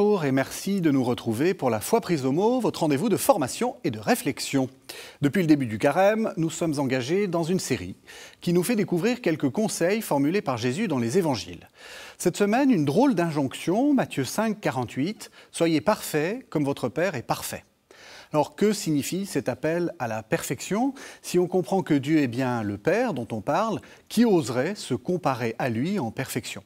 Bonjour et merci de nous retrouver pour la foi prise au mot, votre rendez-vous de formation et de réflexion. Depuis le début du carême, nous sommes engagés dans une série qui nous fait découvrir quelques conseils formulés par Jésus dans les évangiles. Cette semaine, une drôle d'injonction, Matthieu 5, 48, Soyez parfaits comme votre Père est parfait. Alors que signifie cet appel à la perfection si on comprend que Dieu est bien le Père dont on parle, qui oserait se comparer à lui en perfection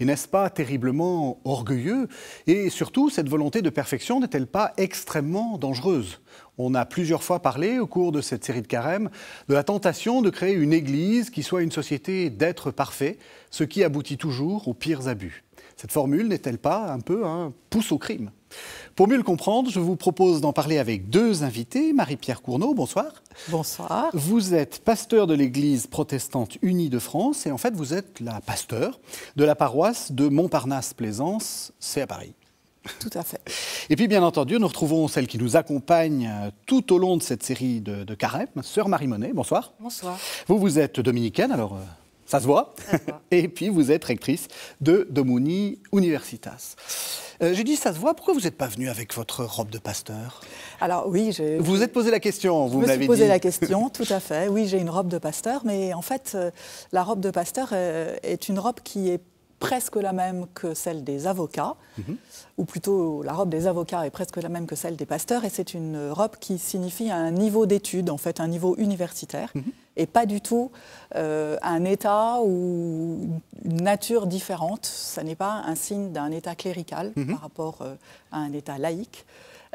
et n'est-ce pas terriblement orgueilleux Et surtout, cette volonté de perfection n'est-elle pas extrêmement dangereuse on a plusieurs fois parlé au cours de cette série de carême de la tentation de créer une Église qui soit une société d'êtres parfaits, ce qui aboutit toujours aux pires abus. Cette formule n'est-elle pas un peu un pouce au crime pour mieux le comprendre, je vous propose d'en parler avec deux invités. Marie-Pierre Courneau, bonsoir. Bonsoir. Vous êtes pasteur de l'Église protestante unie de France et en fait vous êtes la pasteur de la paroisse de Montparnasse-Plaisance, c'est à Paris. Tout à fait. Et puis, bien entendu, nous retrouvons celle qui nous accompagne euh, tout au long de cette série de, de Carême, Sœur Marie Monet. Bonsoir. Bonsoir. Vous, vous êtes dominicaine, alors euh, ça se voit. Et puis, vous êtes rectrice de Domuni Universitas. Euh, J'ai dit, ça se voit, pourquoi vous n'êtes pas venue avec votre robe de pasteur Alors oui, j'ai... Vous vous êtes posé la question, vous me, dit. Je me suis posé la question, tout à fait. Oui, j'ai une robe de pasteur, mais en fait, euh, la robe de pasteur euh, est une robe qui est presque la même que celle des avocats, mhm. ou plutôt la robe des avocats est presque la même que celle des pasteurs, et c'est une robe qui signifie un niveau d'études, en fait, un niveau universitaire. Mhm et pas du tout euh, un état ou une nature différente. Ça n'est pas un signe d'un état clérical mhm. par rapport euh, à un état laïque.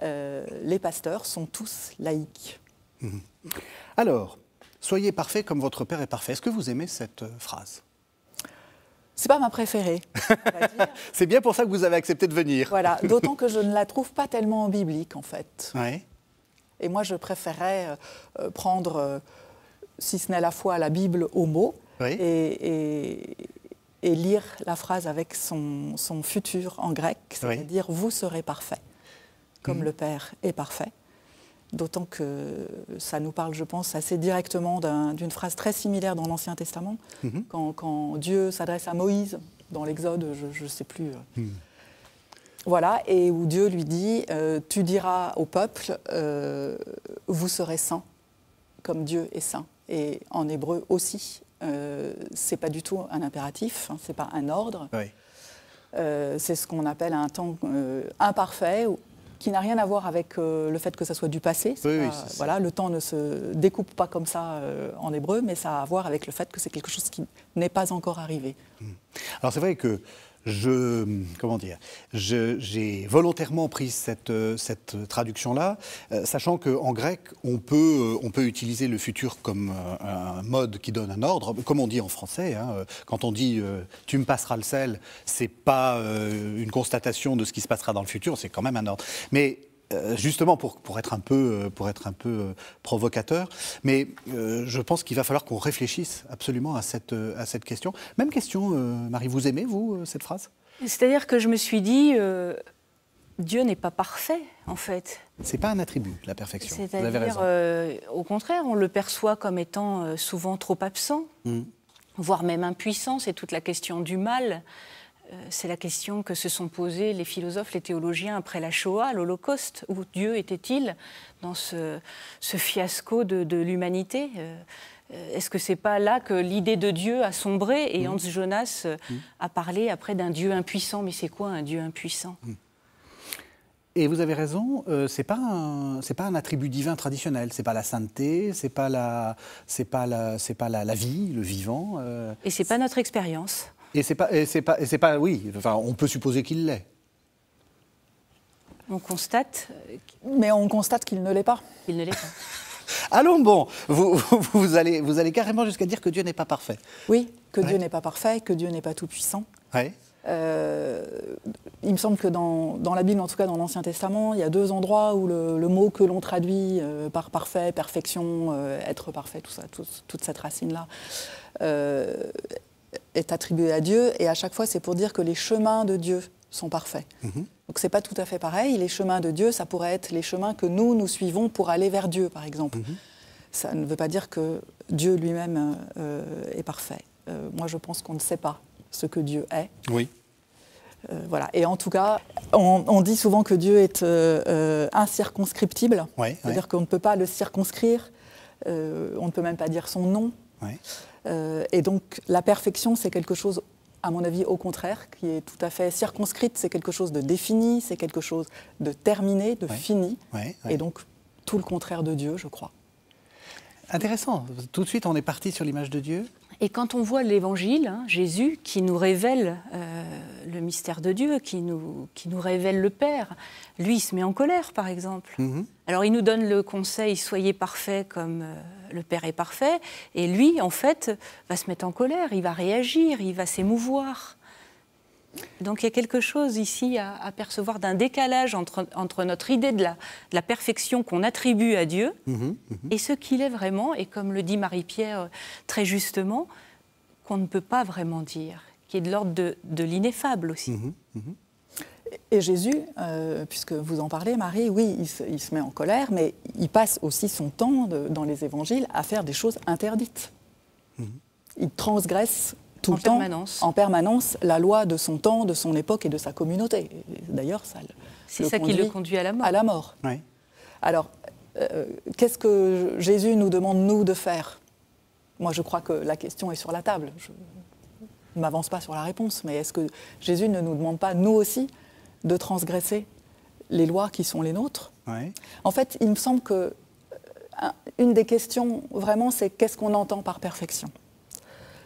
Euh, les pasteurs sont tous laïcs. Mhm. Alors, soyez parfait comme votre Père est parfait. Est-ce que vous aimez cette phrase c'est pas ma préférée. c'est bien pour ça que vous avez accepté de venir. Voilà, d'autant que je ne la trouve pas tellement biblique en fait. Et moi, je préférais prendre si ce n'est la fois la Bible au mot, Et, lire la phrase avec son, futur en grec, c'est-à-dire vous serez parfait, comme mm. le Père est parfait. D'autant que ça nous parle, je pense, assez directement d'une phrase très similaire dans l'Ancien Testament, mm-hmm. quand, Dieu s'adresse à Moïse dans l'Exode, je ne sais plus. Euh. Mm. Voilà, et où Dieu lui dit euh, Tu diras au peuple, euh, vous serez saints, comme Dieu est saint et en hébreu aussi. Euh, c'est pas du tout un impératif, hein, c'est pas un ordre. Euh, c'est ce qu'on appelle un temps euh, imparfait qui n'a rien à voir avec euh, le fait que ça soit du passé. voilà, le temps ne se découpe pas comme ça en hébreu, mais ça a à voir avec le fait que c'est quelque chose qui n'est pas encore arrivé. Hmm. Alors c'est vrai que je, comment dire, j'ai volontairement pris cette, cette traduction-là, euh, sachant qu'en grec, on peut, euh, on peut utiliser le futur comme euh, un mode qui donne un ordre, comme on dit en français. Hein, quand on dit tu me passeras le sel, c'est pas une constatation de ce qui se passera dans le futur, c'est quand même un ordre. Mais euh, justement pour, être un peu, euh, pour être un peu euh, provocateur, mais je pense qu'il va falloir qu'on réfléchisse absolument à cette, à cette question. Même question, Marie, vous aimez, vous, cette phrase C'est-à-dire que je me suis dit, Dieu n'est pas parfait, en fait. C'est pas un attribut, la perfection. C'est-à-dire, au contraire, on le perçoit comme étant souvent trop absent, mmh. voire même impuissant, c'est toute la question du mal. Euh, c'est la question que se sont posées les philosophes, les théologiens après la Shoah, l'Holocauste, où Dieu était-il dans ce, fiasco de, l'humanité euh, Est-ce que c'est pas là que l'idée de Dieu a sombré et mmh. Hans Jonas euh, mmh. a parlé après d'un Dieu impuissant Mais c'est quoi un Dieu impuissant mmh. Et vous avez raison, ce c'est pas un attribut divin traditionnel, c'est pas la sainteté, c'est pas la pas la vie, le vivant. Et et c'est pas notre expérience. Et c'est pas, c'est pas, c'est pas, oui. Enfin, on peut supposer qu'il l'est. On constate. Euh, Mais on constate qu'il ne l'est pas. Il ne l'est pas. Allons bon, vous, allez, vous allez carrément jusqu'à dire que Dieu n'est pas parfait. Oui, que Dieu n'est pas parfait, que Dieu n'est pas tout-puissant. Oui. Euh, il me semble que dans, la Bible, en tout cas dans l'Ancien Testament, il y a deux endroits où le, mot que l'on traduit euh, par parfait, perfection, être parfait, tout ça, toute cette racine-là, est attribué à Dieu, et à chaque fois, c'est pour dire que les chemins de Dieu sont parfaits. Mhm. Donc c'est pas tout à fait pareil. Les chemins de Dieu, ça pourrait être les chemins que nous, nous suivons pour aller vers Dieu, par exemple. Mhm. Ça ne veut pas dire que Dieu lui-même euh, est parfait. Euh, moi, je pense qu'on ne sait pas ce que Dieu est. Oui. Euh, voilà. Et en tout cas, on, dit souvent que Dieu est incirconscriptible, ouais, c'est-à-dire qu'on ne peut pas le circonscrire, on ne peut même pas dire son nom. Euh, et donc la perfection, c'est quelque chose, à mon avis, au contraire, qui est tout à fait circonscrite, c'est quelque chose de défini, c'est quelque chose de terminé, de fini, et donc tout le contraire de Dieu, je crois. Intéressant. Tout de suite, on est parti sur l'image de Dieu. Et quand on voit l'Évangile, hein, Jésus qui nous révèle euh, le mystère de Dieu, qui nous, révèle le Père, lui, il se met en colère, par exemple. Mhm. Alors il nous donne le conseil, soyez parfaits comme euh, le Père est parfait, et lui, en fait, va se mettre en colère, il va réagir, il va s'émouvoir. Donc il y a quelque chose ici à, percevoir d'un décalage entre, entre, notre idée de la, perfection qu'on attribue à Dieu mhm, mhm. et ce qu'il est vraiment, et comme le dit Marie-Pierre euh, très justement, qu'on ne peut pas vraiment dire, qui est de l'ordre de, l'ineffable aussi. Mhm, et Jésus, euh, puisque vous en parlez, Marie, oui, il se, met en colère, mais il passe aussi son temps dans les évangiles à faire des choses interdites. Il transgresse tout en permanence. en permanence, la loi de son temps, de son époque et de sa communauté. D'ailleurs, ça. C'est ça qui le conduit à la mort. À la mort. Alors, euh, qu'est-ce que Jésus nous demande, nous, de faire Moi, je crois que la question est sur la table. Je ne m'avance pas sur la réponse, mais est-ce que Jésus ne nous demande pas, nous aussi, de transgresser les lois qui sont les nôtres En fait, il me semble que euh, une des questions, vraiment, c'est qu'est-ce qu'on entend par perfection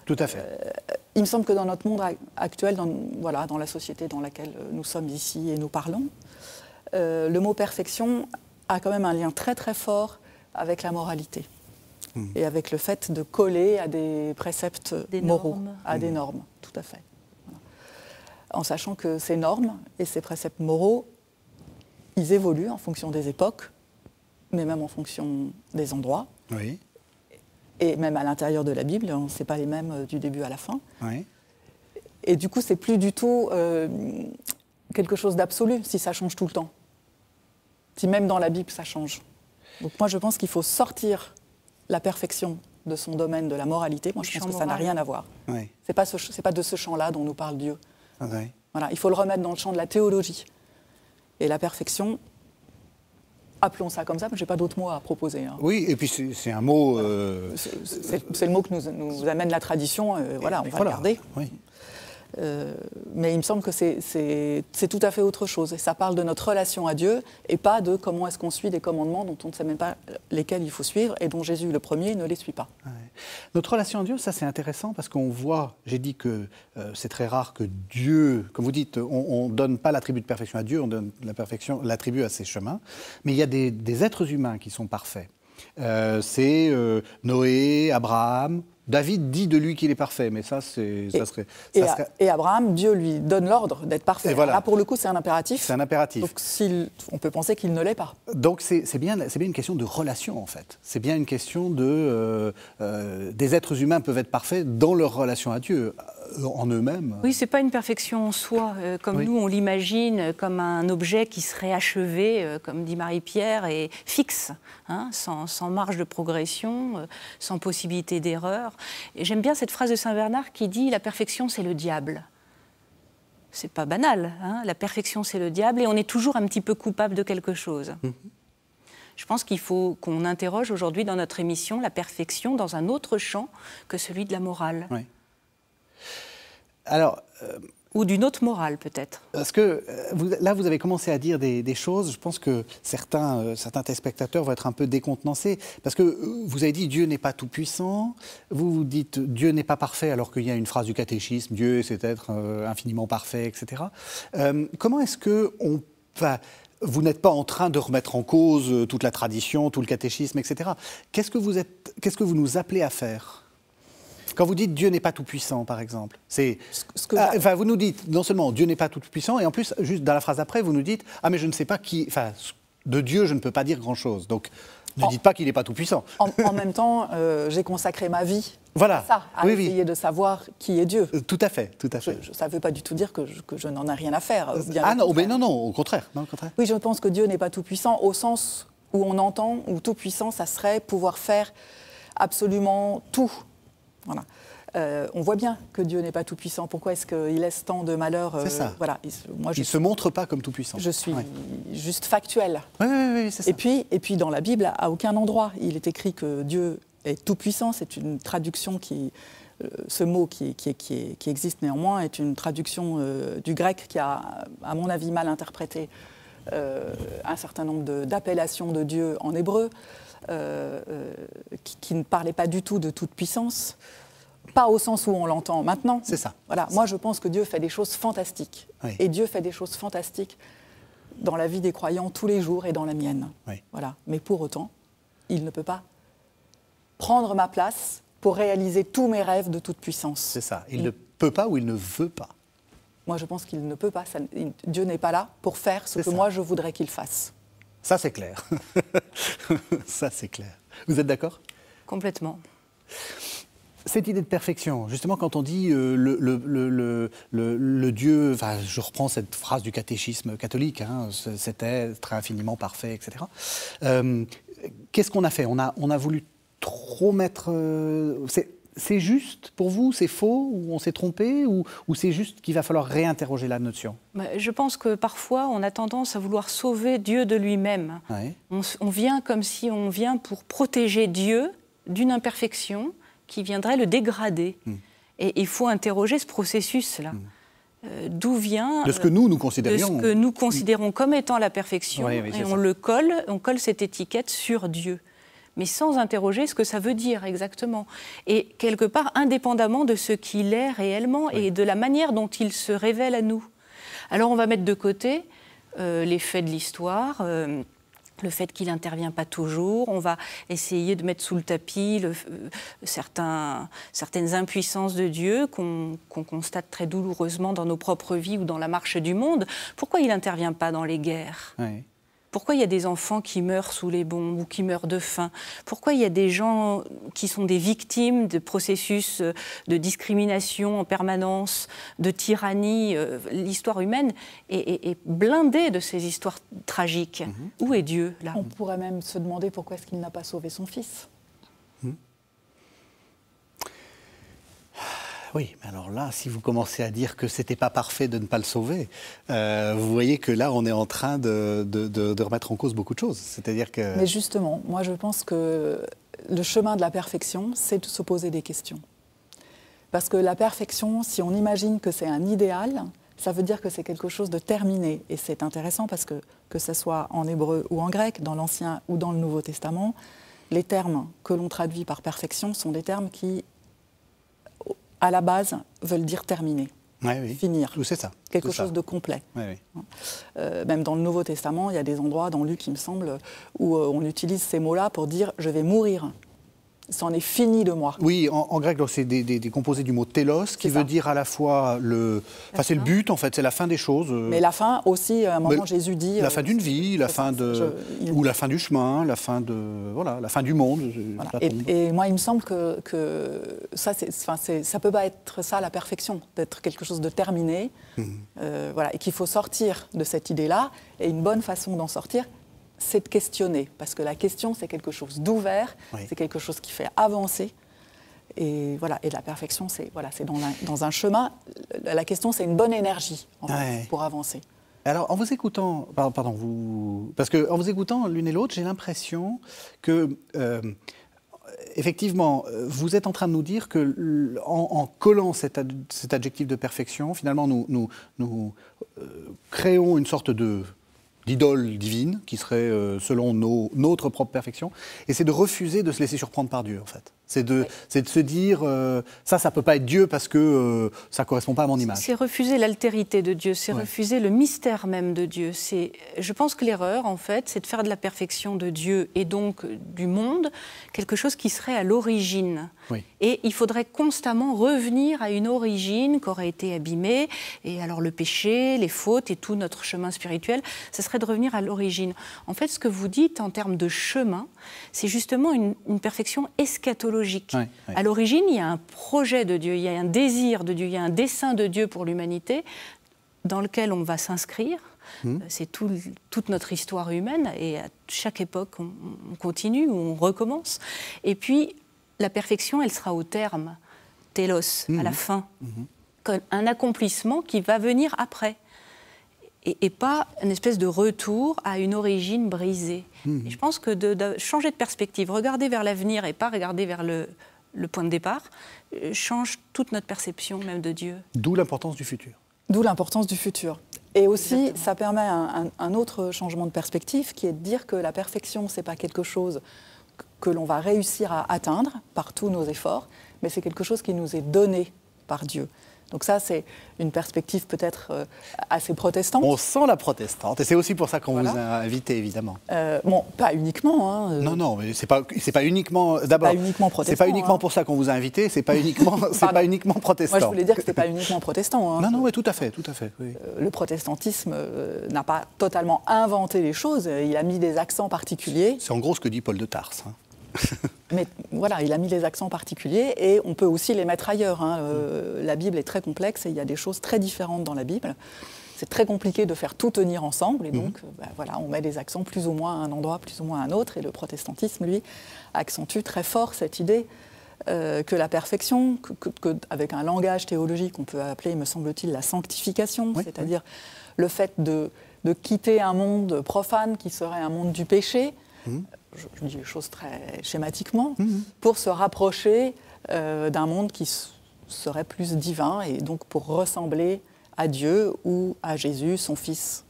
tout à fait. Euh, il me semble que dans notre monde actuel, dans, voilà, dans la société dans laquelle euh, nous sommes ici et nous parlons, euh, le mot perfection a quand même un lien très très fort avec la moralité hmm. et avec le fait de coller à des préceptes moraux, à hmm. des normes, tout à fait. En sachant que ces normes et ces préceptes moraux, ils évoluent en fonction des époques, mais même en fonction des endroits. Oui et même à l'intérieur de la Bible, on hein, ne sait pas les mêmes euh, du début à la fin. Et du coup, c'est plus du tout euh, quelque chose d'absolu si ça change tout le temps. Si même dans la Bible, ça change. Donc moi, je pense qu'il faut sortir la perfection de son domaine de la moralité. Moi, je pense que ça n'a rien à voir. C'est Ce n'est pas, de ce champ-là dont nous parle Dieu. Ah voilà, il faut le remettre dans le champ de la théologie. Et la perfection, appelons ça comme ça, mais je n'ai pas d'autres mots à proposer. Hein. Oui, et puis c'est un mot... Euh, c'est le mot que nous, amène la tradition, euh, voilà, on va le garder. Oui. Euh, mais il me semble que c'est tout à fait autre chose. Et ça parle de notre relation à Dieu et pas de comment est-ce qu'on suit des commandements dont on ne sait même pas lesquels il faut suivre et dont Jésus le premier ne les suit pas. Notre relation à Dieu, ça c'est intéressant parce qu'on voit, j'ai dit que euh, c'est très rare que Dieu, comme vous dites, on ne donne pas l'attribut de perfection à Dieu, on donne l'attribut à ses chemins. Mais il y a des, êtres humains qui sont parfaits. Euh, c'est Noé, Abraham, David dit de lui qu'il est parfait, mais ça, c'est, ça, serait, et, Abraham, Dieu lui donne l'ordre d'être parfait. Là, pour le coup, c'est un impératif. C'est un impératif. Donc, on peut penser qu'il ne l'est pas. Donc, c'est, bien, c'est bien une question de relation, en fait. C'est bien une question de. Euh, euh, des êtres humains peuvent être parfaits dans leur relation à Dieu. Euh, en eux-mêmes. Oui, c'est pas une perfection en soi, euh, comme nous on l'imagine, comme un objet qui serait achevé, euh, comme dit Marie-Pierre, et fixe, hein, sans, marge de progression, sans possibilité d'erreur. j'aime bien cette phrase de Saint Bernard qui dit la perfection c'est le diable. C'est pas banal, hein. la perfection c'est le diable, et on est toujours un petit peu coupable de quelque chose. Mmh. Je pense qu'il faut qu'on interroge aujourd'hui dans notre émission la perfection dans un autre champ que celui de la morale. Oui. Alors. ou d'une autre morale, peut-être. Parce que euh, là, vous avez commencé à dire des, choses. Je pense que certains, euh, certains téléspectateurs vont être un peu décontenancés. Parce que euh, vous avez dit Dieu n'est pas tout-puissant. Vous vous dites Dieu n'est pas parfait, alors qu'il y a une phrase du catéchisme Dieu, c'est être infiniment parfait, etc. comment est-ce que vous n'êtes pas en train de remettre en cause toute la tradition, tout le catéchisme, etc. quest êtes, qu'est-ce que vous nous appelez à faire quand vous dites Dieu n'est pas tout-puissant, par exemple, c'est. Que... Euh, enfin, vous nous dites non seulement Dieu n'est pas tout-puissant, et en plus, juste dans la phrase après, vous nous dites Ah, mais je ne sais pas qui. Enfin, de Dieu, je ne peux pas dire grand-chose. Donc, ne dites pas qu'il n'est pas tout-puissant. En, même temps, euh, j'ai consacré ma vie voilà. à ça, à essayer de savoir qui est Dieu. Euh, tout à fait, tout à fait. ça ne veut pas du tout dire que je, je n'en ai rien à faire. ah non, mais non, non, au contraire, non, au contraire. Oui, je pense que Dieu n'est pas tout-puissant au sens où on entend, où tout-puissant, ça serait pouvoir faire absolument tout. Euh, on voit bien que Dieu n'est pas tout-puissant. Pourquoi est-ce qu'il laisse tant de malheurs ça. Euh, voilà. Il, ne se montre pas comme tout-puissant. Je suis juste factuel. Oui, oui, oui, c'est ça. Et puis, et puis, dans la Bible, à aucun endroit, il est écrit que Dieu est tout-puissant. C'est une traduction qui. Euh, ce mot qui, existe néanmoins est une traduction du grec qui a, à mon avis, mal interprété un certain nombre d'appellations de, Dieu en hébreu. Euh, qui, ne parlait pas du tout de toute puissance, pas au sens où on l'entend maintenant. C'est ça. Voilà, moi je pense que Dieu fait des choses fantastiques. Et Dieu fait des choses fantastiques dans la vie des croyants tous les jours et dans la mienne. Voilà. Mais pour autant, il ne peut pas prendre ma place pour réaliser tous mes rêves de toute puissance. C'est ça. Il ne peut pas ou il ne veut pas. Moi, je pense qu'il ne peut pas. Dieu n'est pas là pour faire ce que moi je voudrais qu'il fasse. Ça, c'est clair. ça, c'est clair. Vous êtes d'accord Complètement. Cette idée de perfection, justement, quand on dit euh, le, le, le, le, Dieu, je reprends cette phrase du catéchisme catholique, hein, très infiniment parfait, etc. Euh, qu'est-ce qu'on a fait on a, on a voulu trop mettre. Euh, c'est juste pour vous, c'est faux, ou on s'est trompé, ou, c'est juste qu'il va falloir réinterroger la notion bah, Je pense que parfois, on a tendance à vouloir sauver Dieu de lui-même. On, vient comme si on vient pour protéger Dieu d'une imperfection qui viendrait le dégrader. Hmm. Et il faut interroger ce processus-là. Hmm. Euh, d'où vient de ce que nous nous considérons. de ce que nous hmm. considérons comme étant la perfection et on le colle on colle cette étiquette sur Dieu mais sans interroger ce que ça veut dire exactement. Et quelque part, indépendamment de ce qu'il est réellement et de la manière dont il se révèle à nous. Alors on va mettre de côté euh, les faits de l'histoire. Euh, le fait qu'il n'intervient pas toujours, on va essayer de mettre sous le tapis euh, certaines impuissances de Dieu qu'on constate très douloureusement dans nos propres vies ou dans la marche du monde. Pourquoi il n'intervient pas dans les guerres pourquoi il y a des enfants qui meurent sous les bombes ou qui meurent de faim Pourquoi il y a des gens qui sont des victimes de processus euh, de discrimination en permanence, de tyrannie euh, L'histoire humaine est, blindée de ces histoires tragiques. Mhm. Où est Dieu là On pourrait même se demander pourquoi est-ce qu'il n'a pas sauvé son fils Oui, mais alors là, si vous commencez à dire que c'était pas parfait de ne pas le sauver, euh, vous voyez que là, on est en train de, remettre en cause beaucoup de choses. C'est-à-dire que. Mais justement, moi, je pense que le chemin de la perfection, c'est de se poser des questions. Parce que la perfection, si on imagine que c'est un idéal, ça veut dire que c'est quelque chose de terminé. Et c'est intéressant parce que, que ce soit en hébreu ou en grec, dans l'Ancien ou dans le Nouveau Testament, les termes que l'on traduit par perfection sont des termes qui à la base, veulent dire terminer. Finir. c'est ça. Quelque chose de complet. Hein. Euh, même dans le Nouveau Testament, il y a des endroits, dans Luc, il me semble, où euh, on utilise ces mots-là pour dire je vais mourir. C'en est fini de moi. Oui, en, grec, c'est des, composés du mot telos, qui veut dire à la fois le. Enfin, c'est le but, en fait, c'est la fin des choses. Euh. Mais la fin aussi, euh, à un moment, Jésus dit. La euh, fin d'une vie, la fin de. Ou la fin du chemin, la fin de. Voilà, la fin du monde. Et, moi, il me semble que, ça, enfin, ça peut pas être ça la perfection, d'être quelque chose de terminé. Mmh. voilà, et qu'il faut sortir de cette idée-là. Et une bonne façon d'en sortir, c'est de questionner, parce que la question, c'est quelque chose d'ouvert, c'est quelque chose qui fait avancer. Et voilà, et la perfection, c'est voilà, c'est dans, un chemin. La question, c'est une bonne énergie pour avancer. Alors, en vous écoutant, pardon, vous, parce que en vous écoutant l'une et l'autre, j'ai l'impression que euh, effectivement, vous êtes en train de nous dire que en, collant cet, adjectif de perfection, finalement, nous, nous, nous euh, créons une sorte de l'idole divine, qui serait euh, selon notre propre perfection, et c'est de refuser de se laisser surprendre par Dieu, en fait. C'est de, se dire, euh, ça, ça ne peut pas être Dieu parce que euh, ça ne correspond pas à mon image. C'est refuser l'altérité de Dieu, c'est refuser le mystère même de Dieu. Je pense que l'erreur, en fait, c'est de faire de la perfection de Dieu et donc du monde quelque chose qui serait à l'origine. Et il faudrait constamment revenir à une origine qui aurait été abîmée, et alors le péché, les fautes et tout notre chemin spirituel, ce serait de revenir à l'origine. En fait, ce que vous dites en termes de chemin, c'est justement une, perfection eschatologique. À l'origine, il y a un projet de Dieu, il y a un désir de Dieu, il y a un dessein de Dieu pour l'humanité dans lequel on va s'inscrire. Hmm. Euh, c'est toute notre histoire humaine et à chaque époque, on, continue ou on recommence. Et puis, la perfection, elle sera au terme, telos, à la hmm. fin, hmm. un accomplissement qui va venir après et, pas une espèce de retour à une origine brisée. Mhm. je pense que de, changer de perspective, regarder vers l'avenir et pas regarder vers le, point de départ, euh, change toute notre perception même de Dieu. D'où l'importance du futur. D'où l'importance du futur. Et aussi, ça permet un, un, autre changement de perspective qui est de dire que la perfection, ce n'est pas quelque chose que l'on va réussir à atteindre par tous nos efforts, mais c'est quelque chose qui nous est donné par Dieu. Donc ça, c'est une perspective peut-être euh, assez protestante. On sent la protestante, et c'est aussi pour ça qu'on vous a invité, évidemment. Euh, bon, pas uniquement. Hein, euh. Non, non, mais c'est pas, pas uniquement. D'abord, c'est pas uniquement protestant. C'est pas uniquement hein. pour ça qu'on vous a invité. C'est pas uniquement, uniquement protestant. Moi, je voulais dire que c'est pas uniquement protestant. Hein. Non, non, mais tout à fait, tout à fait. Le protestantisme n'a pas totalement inventé les choses. Il a mis des accents particuliers. C'est en gros ce que dit Paul de Tarse. Mais voilà, il a mis les accents particuliers et on peut aussi les mettre ailleurs. Hein. Euh, la Bible est très complexe et il y a des choses très différentes dans la Bible. C'est très compliqué de faire tout tenir ensemble et mhm. donc euh, bah, voilà, on met des accents plus ou moins à un endroit, plus ou moins à un autre. Et le protestantisme, lui, accentue très fort cette idée euh, que la perfection, avec un langage théologique, on peut appeler, me semble-t-il, la sanctification, c'est-à-dire le fait de, quitter un monde profane qui serait un monde du péché. Mhm je, dis les choses très schématiquement, mhm. pour se rapprocher euh, d'un monde qui serait plus divin et donc pour ressembler à Dieu ou à Jésus, son Fils,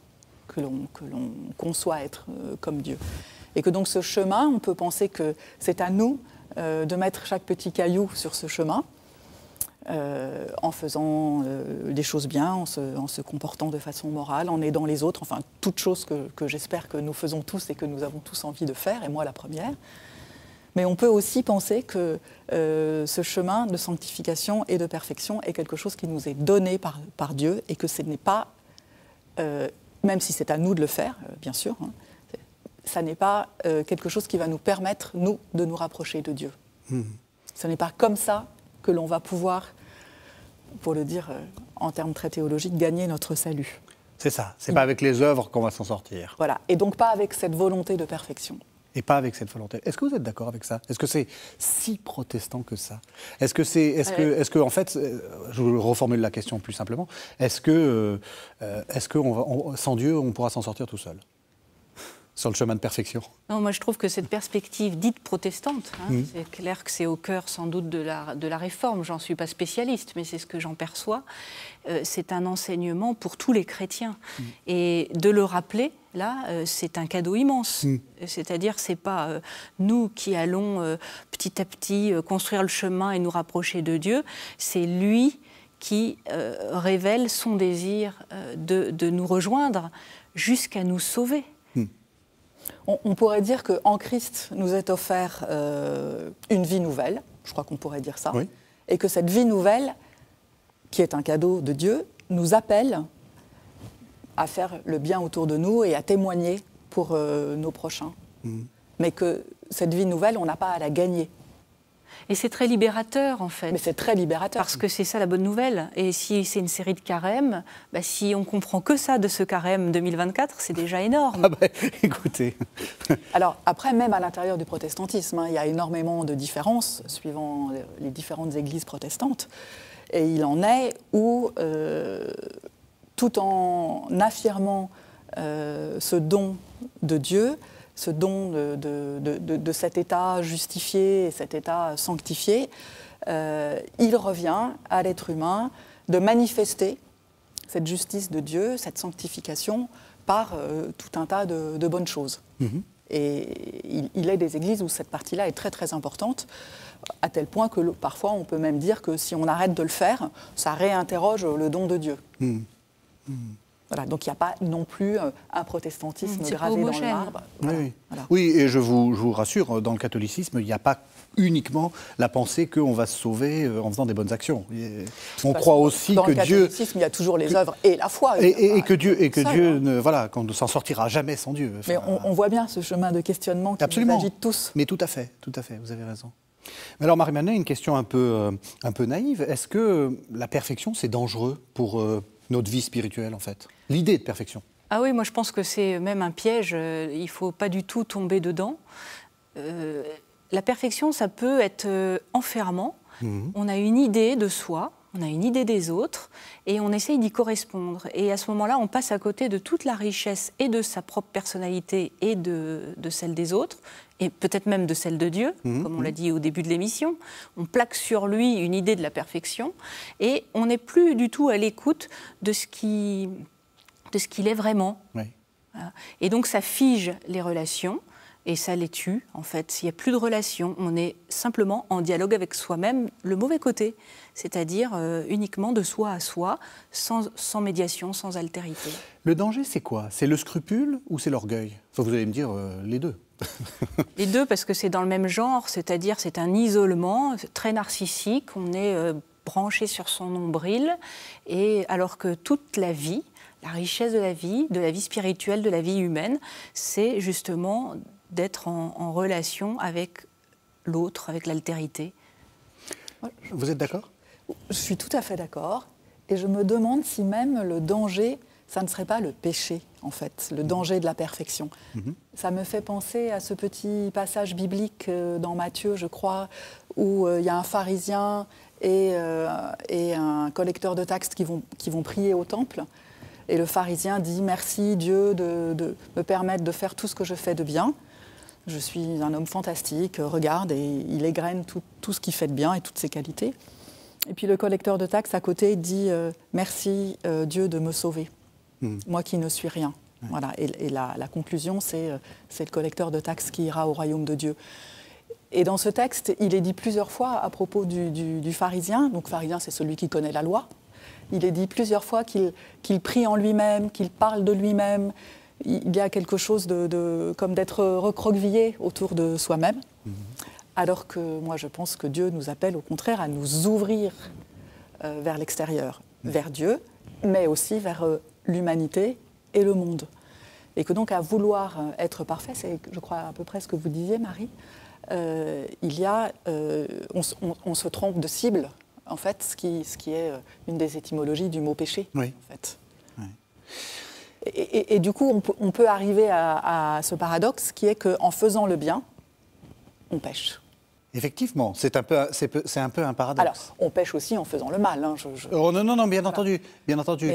que l'on conçoit être euh, comme Dieu. Et que donc ce chemin, on peut penser que c'est à nous euh, de mettre chaque petit caillou sur ce chemin euh, en faisant euh, des choses bien, en se, comportant de façon morale, en aidant les autres, enfin toutes choses que, j'espère que nous faisons tous et que nous avons tous envie de faire, et moi la première. Mais on peut aussi penser que euh, ce chemin de sanctification et de perfection est quelque chose qui nous est donné par, Dieu et que ce n'est pas, même si c'est à nous de le faire, bien sûr, hein, ça n'est pas quelque chose qui va nous permettre, nous, de nous rapprocher de Dieu. Mmh. Ce n'est pas comme ça que l'on va pouvoir, pour le dire euh, en termes très théologiques, gagner notre salut. C'est ça, c'est mm. pas avec les œuvres qu'on va s'en sortir. Voilà, et donc pas avec cette volonté de perfection. Et pas avec cette volonté. Est-ce que vous êtes d'accord avec ça Est-ce que c'est si protestant que ça Est-ce que c'est, est-ce que, est-ce que en fait, euh, je reformule la question plus simplement. Est-ce que, euh, est que va, sans Dieu, on pourra s'en sortir tout seul sur le chemin de perfection Non, moi je trouve que cette perspective dite protestante, hein, mm. c'est clair que c'est au cœur sans doute de la, de la réforme, j'en suis pas spécialiste, mais c'est ce que j'en perçois, euh, c'est un enseignement pour tous les chrétiens. Mm. Et de le rappeler, là, euh, c'est un cadeau immense. Mm. C'est-à-dire, c'est pas euh, nous qui allons petit à petit construire le chemin et nous rapprocher de Dieu, c'est lui qui révèle son désir de, de nous rejoindre jusqu'à nous sauver on, pourrait dire qu'en Christ nous est offert euh, une vie nouvelle, je crois qu'on pourrait dire ça, et que cette vie nouvelle, qui est un cadeau de Dieu, nous appelle à faire le bien autour de nous et à témoigner pour euh, nos prochains. Mm. Mais que cette vie nouvelle, on n'a pas à la gagner. Et c'est très libérateur, en fait. Mais c'est très libérateur. Parce que c'est ça la bonne nouvelle. Et si c'est une série de carèmes, bah, si on comprend que ça de ce carême 2024, c'est déjà énorme. Ah bah, écoutez. Alors, après, même à l'intérieur du protestantisme, hein, il y a énormément de différences suivant euh, les différentes églises protestantes. Et il en est où, euh, tout en affirmant euh, ce don de Dieu, ce don de, cet état justifié et cet état sanctifié, euh, il revient à l'être humain de manifester cette justice de Dieu, cette sanctification, par euh, tout un tas de, bonnes choses. Mhm. Et il, est des églises où cette partie-là est très très importante, à tel point que parfois on peut même dire que si on arrête de le faire, ça réinterroge le don de Dieu. Mhm. Mhm donc il n'y a pas non plus euh, un protestantisme gravé dans le marbre. oui. oui. et je vous, vous, rassure, euh, dans le catholicisme, il n'y a pas uniquement la pensée qu'on va se sauver euh, en faisant des bonnes actions. On croit aussi que Dieu… – dans que le Dieu. il y a toujours les œuvres et la foi. Et, que Dieu, et que Dieu hein. ne, voilà, qu'on ne s'en sortira jamais sans Dieu. Mais on, voit bien ce chemin de questionnement qui absolument. nous agite tous. Mais tout à fait, tout à fait, vous avez raison. Mais Alors Marie marie une question un peu, un peu naïve. Est-ce que la perfection, c'est dangereux pour, notre vie spirituelle, en fait L'idée de perfection Ah oui, moi je pense que c'est même un piège. Euh, il ne faut pas du tout tomber dedans. Euh, la perfection, ça peut être euh, enfermant. Mhm. On a une idée de soi, on a une idée des autres et on essaye d'y correspondre. Et à ce moment-là, on passe à côté de toute la richesse et de sa propre personnalité et de, de celle des autres, et peut-être même de celle de Dieu, mhm, comme on mhm. l'a dit au début de l'émission. On plaque sur lui une idée de la perfection et on n'est plus du tout à l'écoute de ce qu'il est vraiment. Et donc ça fige les relations, et ça les tue, en fait. S'il n'y a plus de relation, on est simplement en dialogue avec soi-même, le mauvais côté, c'est-à-dire euh, uniquement de soi à soi, sans, sans médiation, sans altérité. Le danger, c'est quoi C'est le scrupule ou c'est l'orgueil Vous allez me dire euh, les deux. les deux, parce que c'est dans le même genre, c'est-à-dire c'est un isolement très narcissique, on est euh, branché sur son nombril, et alors que toute la vie, la richesse de la vie, de la vie spirituelle, de la vie humaine, c'est justement d'être en, relation avec l'autre, avec l'altérité. Vous êtes d'accord Je suis tout à fait d'accord. Et je me demande si même le danger, ça ne serait pas le péché, en fait, le mhm. danger de la perfection. Mhm. Ça me fait penser à ce petit passage biblique euh, dans Matthieu, je crois, où euh, il y a un pharisien et, euh, et un collecteur de taxes qui vont, qui vont prier au temple. Et le pharisien dit Merci Dieu de me permettre de faire tout ce que je fais de bien. Je suis un homme fantastique, euh, regarde, et il égrène tout, ce qu'il fait de bien et toutes ses qualités. Et puis le collecteur de taxes à côté dit euh, Merci euh, Dieu de me sauver, hmm. moi qui ne suis rien. Voilà. Et, la, conclusion, c'est C'est le collecteur de taxes qui ira au royaume de Dieu. Et dans ce texte, il est dit plusieurs fois à propos du, pharisien. Donc pharisien, c'est celui qui connaît la loi. Il est dit plusieurs fois qu'il prie en lui-même, qu'il parle de lui-même, il y a quelque chose de, comme d'être recroquevillé autour de soi-même, mhm. alors que moi je pense que Dieu nous appelle au contraire à nous ouvrir euh, vers l'extérieur, mhm. vers Dieu, mais aussi vers euh, l'humanité et le monde. Et que donc à vouloir euh, être parfait, c'est je crois à peu près ce que vous disiez Marie, il y a, on, se trompe de cible, en fait, ce qui, est une des étymologies du mot péché. En fait. Et, du coup, on peut, arriver à, ce paradoxe qui est qu'en faisant le bien, on pêche. Effectivement, c'est un, peu, un peu un paradoxe. Alors, on pêche aussi en faisant le mal. Hein, oh, non, non, non, bien entendu. Bien entendu.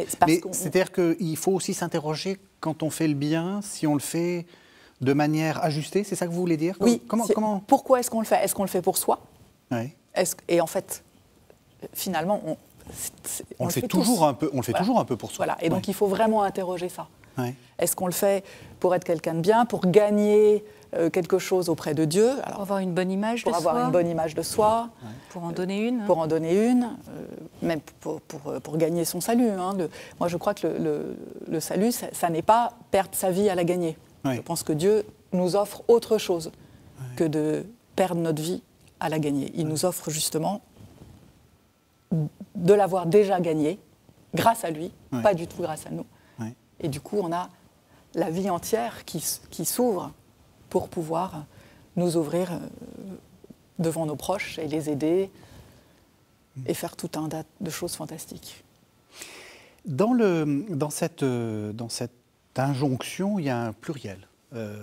c'est-à-dire qu'il faut aussi s'interroger quand on fait le bien, si on le fait de manière ajustée, c'est ça que vous voulez dire Oui. Comment, Pourquoi est-ce qu'on le fait Est-ce qu'on le fait pour soi oui. Et en fait, euh, finalement, on, on, le fait, toujours un peu, on fait toujours un peu pour soi. Voilà. Et donc il faut vraiment interroger ça. Est-ce qu'on le fait pour être quelqu'un de bien, pour gagner euh, quelque chose auprès de Dieu Alors, Pour avoir une bonne image de soi. pour avoir une bonne image de soi. Pour en donner une. Hein. Pour en donner une, euh, même euh, pour, gagner son salut. Hein, moi je crois que le, salut, ça n'est pas perdre sa vie à la gagner. Je pense que Dieu nous offre autre chose que de perdre notre vie à la gagner. Il nous offre justement de l'avoir déjà gagné, grâce à lui, pas du tout grâce à nous. Et du coup, on a la vie entière qui, s'ouvre pour pouvoir nous ouvrir euh, devant nos proches et les aider mm. et faire tout un tas de choses fantastiques. Dans, le, dans, cette, euh, dans cette injonction, il y a un pluriel. Euh,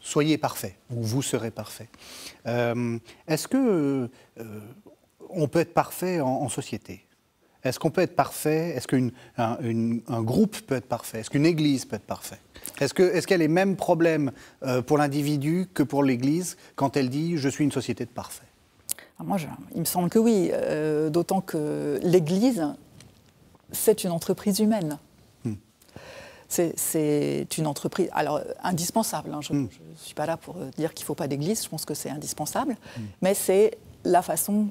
soyez parfait ou vous serez parfait. Est-ce que on peut être parfait en, société Est-ce qu'on peut être parfait Est-ce qu'un groupe peut être parfait Est-ce qu'une église peut être parfaite Est-ce qu'elle est a les mêmes problèmes euh, pour l'individu que pour l'église quand elle dit je suis une société de parfaits ah, moi, il me semble que oui, euh, d'autant que l'Église, c'est une entreprise humaine. Hmm. C'est une entreprise, alors indispensable, hein, je ne hmm. suis pas là pour dire qu'il ne faut pas d'Église, je pense que c'est indispensable, hmm. mais c'est la façon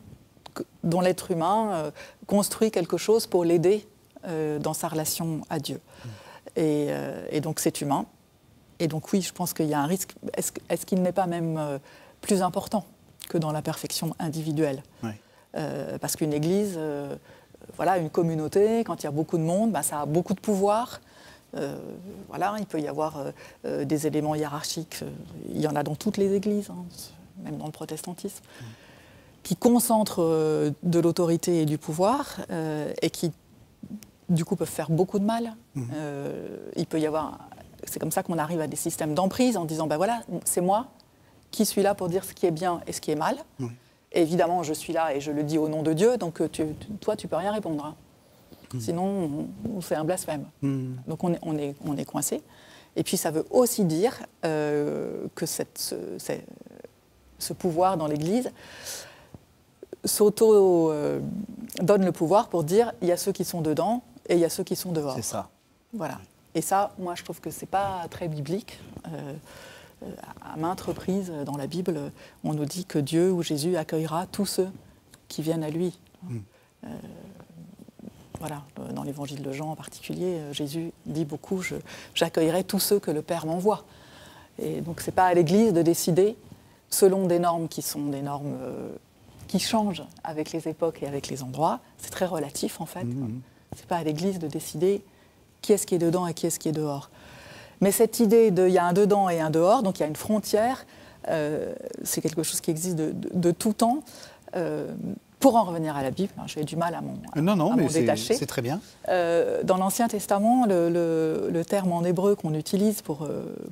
dont l'être humain euh, construit quelque chose pour l'aider euh, dans sa relation à Dieu. Mm. Euh, et, donc c'est humain. Et donc oui, je pense qu'il y a un risque. Est-ce qu'il n'est pas même plus important que dans la perfection individuelle Parce qu'une église, voilà, une communauté, quand il y a beaucoup de monde, ben, ça a beaucoup de pouvoir. voilà, il peut y avoir des éléments hiérarchiques. Il y en a dans toutes les églises, hein, même dans le protestantisme. Mm qui concentrent euh, de l'autorité et du pouvoir euh, et qui, du coup, peuvent faire beaucoup de mal. Mmh. Euh, il peut y avoir. C'est comme ça qu'on arrive à des systèmes d'emprise en disant ben voilà, c'est moi qui suis là pour dire ce qui est bien et ce qui est mal. évidemment, je suis là et je le dis au nom de Dieu, donc toi, tu peux rien répondre. Hein. Mmh. Sinon, c'est un blasphème. Mmh. Donc on est, on coincé. Et puis ça veut aussi dire que ce, pouvoir dans l'Église s'auto-donne euh, le pouvoir pour dire il y a ceux qui sont dedans et il y a ceux qui sont dehors. C'est ça. Voilà. Et ça, moi, je trouve que ce n'est pas très biblique. Euh, à maintes reprises dans la Bible, on nous dit que Dieu ou Jésus accueillera tous ceux qui viennent à lui. Hmm. Euh, voilà, dans l'évangile de Jean en particulier, Jésus dit beaucoup J'accueillerai tous ceux que le Père m'envoie. Et donc, ce n'est pas à l'Église de décider, selon des normes qui sont des normes qui change avec les époques et avec les endroits. C'est très relatif en fait. Mhm. C'est pas à l'Église de décider qui est-ce qui est dedans et qui est-ce qui est dehors. Mais cette idée de il y a un dedans et un dehors, donc il y a une frontière, euh, c'est quelque chose qui existe de, tout temps. Euh, pour en revenir à la Bible, hein, j'ai du mal à m'en euh, non, non, mais C'est très bien. dans l'Ancien Testament, le, terme en hébreu qu'on utilise pour,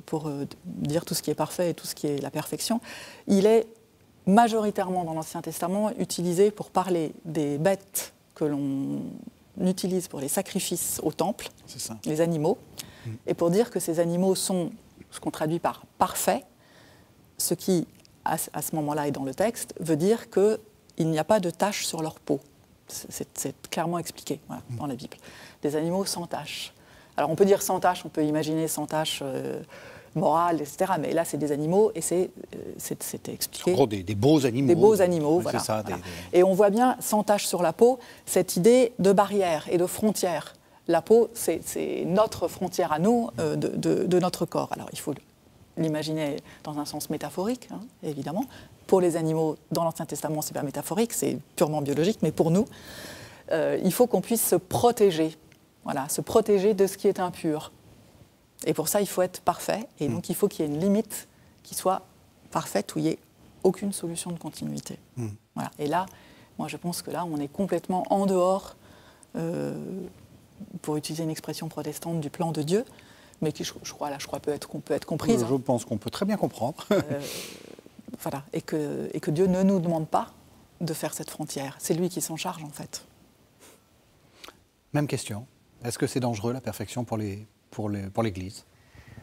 pour dire tout ce qui est parfait et tout ce qui est la perfection, il est majoritairement dans l'Ancien Testament utilisé pour parler des bêtes que l'on utilise pour les sacrifices au temple, les animaux, mm. et pour dire que ces animaux sont ce qu'on traduit par parfaits, ce qui, à, ce moment-là et dans le texte, veut dire qu'il n'y a pas de tache sur leur peau. C'est clairement expliqué mm. dans la Bible. Des animaux sans tache. Alors on peut dire sans tache, on peut imaginer sans tache. Euh, morale, etc. Mais là, c'est des animaux et c'est euh, c'était expliqué. En gros, des, beaux animaux. Des beaux animaux, voilà. et on voit bien, sans tache sur la peau, cette idée de barrière et de frontière. La peau, c'est notre frontière à nous, euh, de, notre corps. Alors, il faut l'imaginer dans un sens métaphorique, hein, évidemment. Pour les animaux, dans l'Ancien Testament, c'est pas métaphorique, c'est purement biologique, mais pour nous, euh, il faut qu'on puisse se protéger. Voilà, se protéger de ce qui est impur, et pour ça, il faut être parfait. Et donc, hmm. il faut qu'il y ait une limite qui soit parfaite où il n'y ait aucune solution de continuité. Hmm. Voilà. Et là, moi, je pense que là, on est complètement en dehors, euh, pour utiliser une expression protestante, du plan de Dieu, mais qui, je, crois, là, je crois, peut être, qu'on peut être comprise. Je hein. pense qu'on peut très bien comprendre. Euh, voilà. Et que, et que Dieu ne nous demande pas de faire cette frontière. C'est lui qui s'en charge, en fait. Même question. Est-ce que c'est dangereux, la perfection, pour les, pour l'Église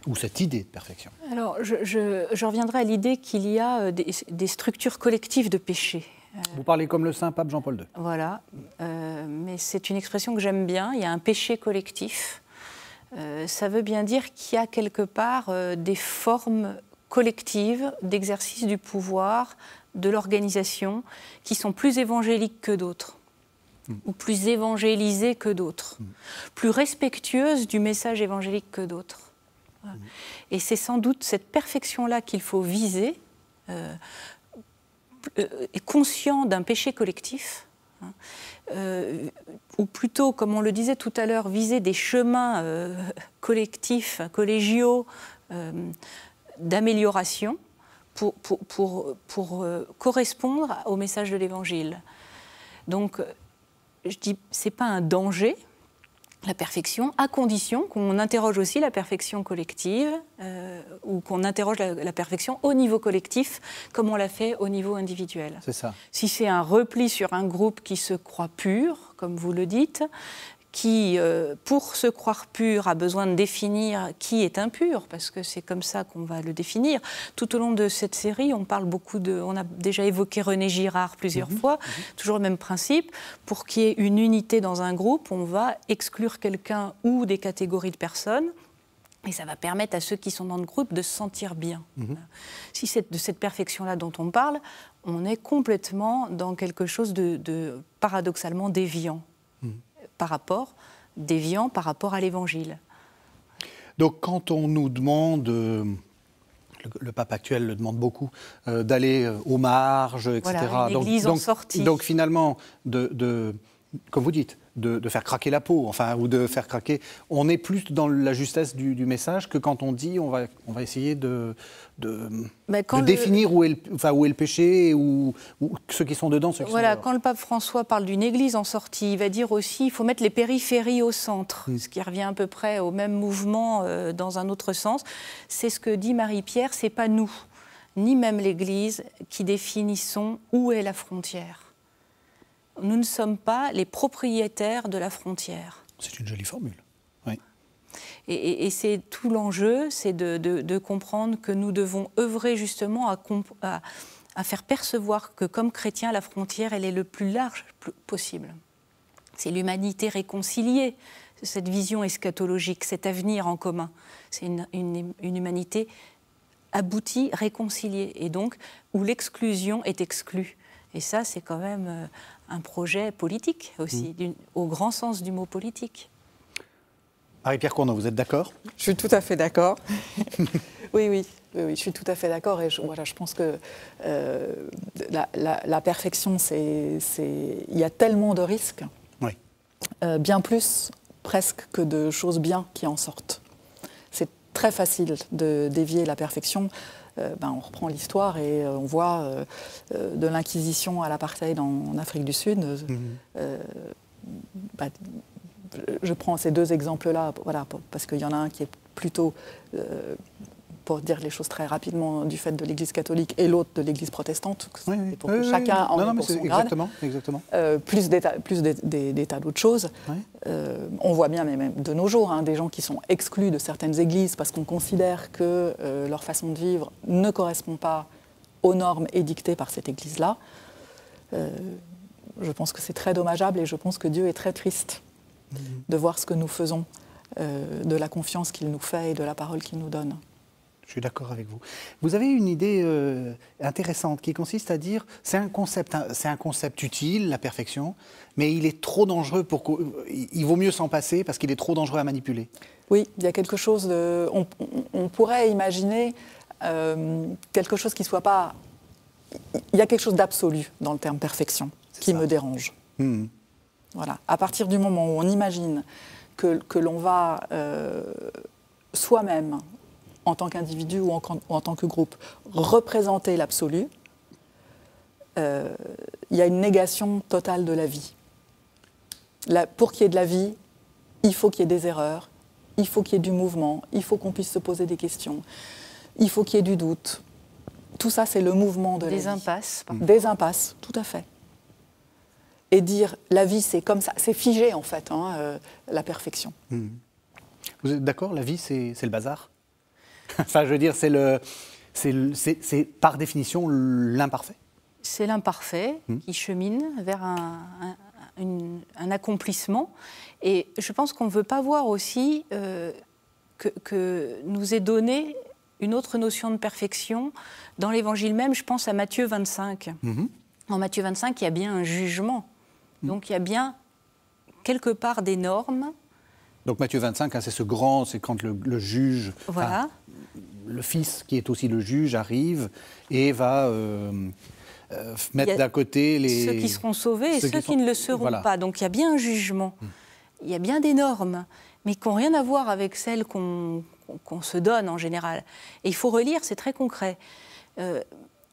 ou cette idée de perfection Alors, je, reviendrai à l'idée qu'il y a euh, des, structures collectives de péché. Euh, Vous parlez comme le saint pape Jean-Paul II. Voilà, euh, mais c'est une expression que j'aime bien. Il y a un péché collectif. ça veut bien dire qu'il y a quelque part des formes collectives d'exercice du pouvoir, de l'organisation, qui sont plus évangéliques que d'autres ou plus évangélisées que d'autres, mm. plus respectueuses du message évangélique que d'autres. Mm. Et c'est sans doute cette perfection-là qu'il faut viser, euh, euh conscient d'un péché collectif. Hein, euh, ou plutôt, comme on le disait tout à l'heure, viser des chemins euh, collectifs, collégiaux d'amélioration, pour, pour, pour, correspondre au message de l'Évangile. Donc je dis, c'est pas un danger, la perfection, à condition qu'on interroge aussi la perfection collective euh, ou qu'on interroge la, perfection au niveau collectif, comme on l'a fait au niveau individuel. C'est ça. Si c'est un repli sur un groupe qui se croit pur, comme vous le dites, qui, euh, pour se croire pur, a besoin de définir qui est impur, parce que c'est comme ça qu'on va le définir. Tout au long de cette série, on parle beaucoup de. On a déjà évoqué René Girard plusieurs mhm. fois, mhm. toujours le même principe. Pour qu'il y ait une unité dans un groupe, on va exclure quelqu'un ou des catégories de personnes. Et ça va permettre à ceux qui sont dans le groupe de se sentir bien. Mhm. Si c'est de cette perfection-là dont on parle, on est complètement dans quelque chose de, de paradoxalement déviant par rapport, déviant par rapport à l'Évangile. Donc quand on nous demande, euh, le, pape actuel le demande beaucoup, euh, d'aller euh, aux marges, etc. Voilà, donc, en sortie. donc, finalement, de comme vous dites, de, faire craquer la peau, enfin, ou de faire craquer. On est plus dans la justesse du, message que quand on dit on va, essayer de, bah, définir où est, le, où est le péché, ou, ceux qui sont dedans, voilà, quand le pape François parle d'une église en sortie, il va dire aussi il faut mettre les périphéries au centre, mm. ce qui revient à peu près au même mouvement euh, dans un autre sens. C'est ce que dit Marie-Pierre c'est pas nous, ni même l'église, qui définissons où est la frontière nous ne sommes pas les propriétaires de la frontière. C'est une jolie formule. Oui. Et, c'est tout l'enjeu, c'est de, comprendre que nous devons œuvrer justement à, à, faire percevoir que comme chrétiens, la frontière, elle est le plus large possible. C'est l'humanité réconciliée, cette vision eschatologique, cet avenir en commun. C'est une, une humanité aboutie, réconciliée, et donc où l'exclusion est exclue. Et ça, c'est quand même euh, un projet politique aussi, mm. au grand sens du mot politique. Marie-Pierre Cournot, vous êtes d'accord Je suis tout à fait d'accord. oui, oui, je suis tout à fait d'accord. Et je, voilà, je pense que euh, la, perfection, c'est, il y a tellement de risques, euh, bien plus presque que de choses bien qui en sortent. C'est très facile de dévier la perfection. Euh, ben, on reprend l'histoire et euh, on voit euh, de l'Inquisition à l'apartheid en, Afrique du Sud. Mhm. Bah, je prends ces deux exemples-là, voilà, parce qu'il y en a un qui est plutôt pour dire les choses très rapidement, du fait de l'Église catholique et l'autre de l'Église protestante, pour que chacun en non, son Exactement, euh, plus des, plus d'autres choses. Euh, on voit bien, mais même de nos jours, hein, des gens qui sont exclus de certaines églises parce qu'on considère que euh, leur façon de vivre ne correspond pas aux normes édictées par cette église-là. je pense que c'est très dommageable et je pense que Dieu est très triste mm-hmm. de voir ce que nous faisons. de la confiance qu'il nous fait et de la parole qu'il nous donne. Je suis d'accord avec vous. Vous avez une idée euh, intéressante qui consiste à dire c'est un concept, hein, c'est un concept utile, la perfection, mais il est trop dangereux pour il vaut mieux s'en passer parce qu'il est trop dangereux à manipuler. Oui, il y a quelque chose de, on, pourrait imaginer euh, quelque chose qui soit pas. Il y a quelque chose d'absolu dans le terme perfection qui me dérange. Hmm. Voilà. À partir du moment où on imagine que, que l'on va euh, soi-même en tant qu'individu ou, en, tant que groupe, représenter l'absolu, euh, il y a une négation totale de la vie. pour qu'il y ait de la vie, il faut qu'il y ait des erreurs, il faut qu'il y ait du mouvement, il faut qu'on puisse se poser des questions, il faut qu'il y ait du doute. Tout ça, c'est le mouvement de la vie. Des impasses. Des impasses, tout à fait. Et dire la vie, c'est comme ça, c'est figé en fait, hein, euh, la perfection. Hmm. Vous êtes d'accord, la vie, c'est le bazar enfin, je veux dire, c'est le, c'est, par définition l'imparfait. C'est l'imparfait hmm. qui chemine vers un, accomplissement. Et je pense qu'on ne veut pas voir aussi euh, que, nous est donnée une autre notion de perfection. Dans l'Évangile même, je pense à Matthieu 25. Mhm. En Matthieu 25, il y a bien un jugement. Hmm. Donc il y a bien quelque part des normes. Donc Matthieu 25, hein, c'est ce grand, c'est quand le, le juge... Voilà le fils, qui est aussi le juge, arrive et va euh, euh, mettre d'un côté les... Ceux qui seront sauvés et ceux, qui, ne le seront pas. Donc il y a bien un jugement, hmm. il y a bien des normes, mais qui n'ont rien à voir avec celles qu'on se donne en général. Et il faut relire, c'est très concret. Euh,